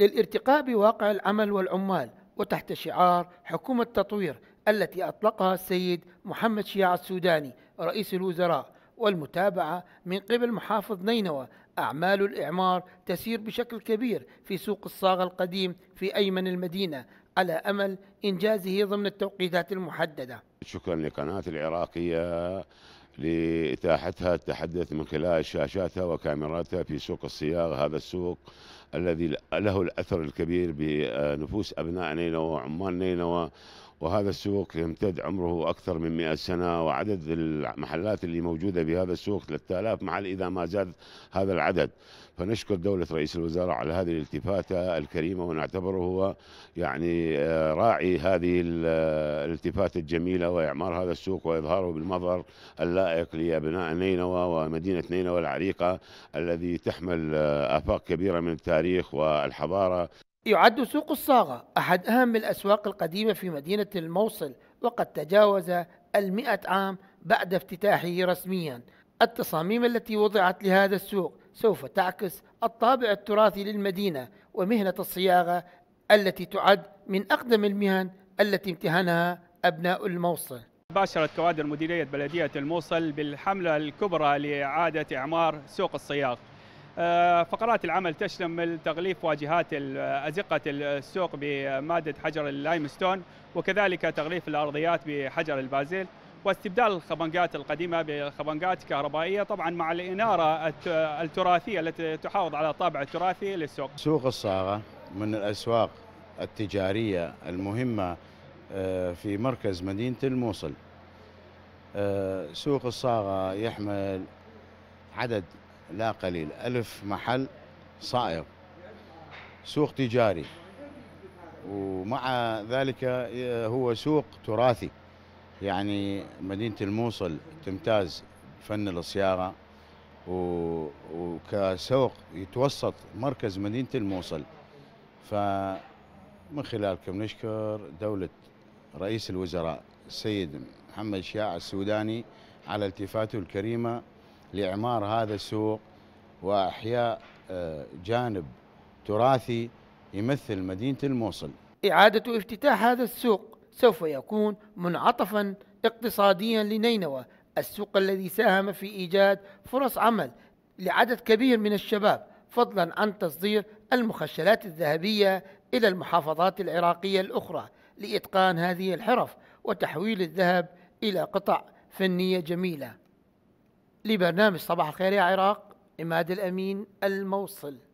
للارتقاء بواقع العمل والعمال وتحت شعار حكومة تطوير التي أطلقها السيد محمد شيع السوداني رئيس الوزراء والمتابعة من قبل محافظ نينوى أعمال الإعمار تسير بشكل كبير في سوق الصاغة القديم في أيمن المدينة على أمل إنجازه ضمن التوقيتات المحددة شكرا لقناة العراقية لإتاحتها التحدث من خلال شاشاتها وكاميراتها في سوق الصياغ هذا السوق الذي له الأثر الكبير بنفوس أبناء نينوى وعمال نينوى وهذا السوق يمتد عمره أكثر من 100 سنة وعدد المحلات اللي موجودة بهذا السوق 3000 محل إذا ما زاد هذا العدد فنشكر دولة رئيس الوزراء على هذه الالتفاتة الكريمة ونعتبره هو يعني آه، راعي هذه آه، الالتفاتة الجميلة وإعمار هذا السوق وإظهاره بالمظهر اللائق لأبناء نينوى ومدينة نينوى العريقة الذي تحمل آه، آفاق كبيرة من التاريخ والحضارة يعد سوق الصاغة أحد أهم الأسواق القديمة في مدينة الموصل وقد تجاوز المئة عام بعد افتتاحه رسميا التصاميم التي وضعت لهذا السوق سوف تعكس الطابع التراثي للمدينة ومهنة الصياغة التي تعد من أقدم المهن التي امتهنها أبناء الموصل باشرت كوادر مديرية بلدية الموصل بالحملة الكبرى لإعادة إعمار سوق الصياغ آه، فقرات العمل تشمل تغليف واجهات أزقة السوق بمادة حجر اللايمستون وكذلك تغليف الأرضيات بحجر البازيل واستبدال الخبنقات القديمة بخبنقات كهربائية طبعا مع الإنارة التراثية التي تحافظ على الطابع التراثي للسوق سوق الصاغة من الأسواق التجارية المهمة آه، في مركز مدينة الموصل آه، سوق الصاغة يحمل عدد لا قليل ألف محل صائغ سوق تجاري ومع ذلك آه، هو سوق تراثي يعني مدينة الموصل تمتاز فن الصياغة وكسوق يتوسط مركز مدينة الموصل فمن خلالكم نشكر دولة رئيس الوزراء السيد محمد شياع السوداني على التفاته الكريمة لإعمار هذا السوق وإحياء آه، جانب تراثي يمثل مدينة الموصل إعادة افتتاح هذا السوق سوف يكون منعطفا اقتصاديا لنينوى السوق الذي ساهم في إيجاد فرص عمل لعدد كبير من الشباب فضلا عن تصدير المخشلات الذهبية إلى المحافظات العراقية الأخرى لإتقان هذه الحرف وتحويل الذهب إلى قطع فنية جميلة لبرنامج صباح الخير يا عراق عماد الأمين الموصل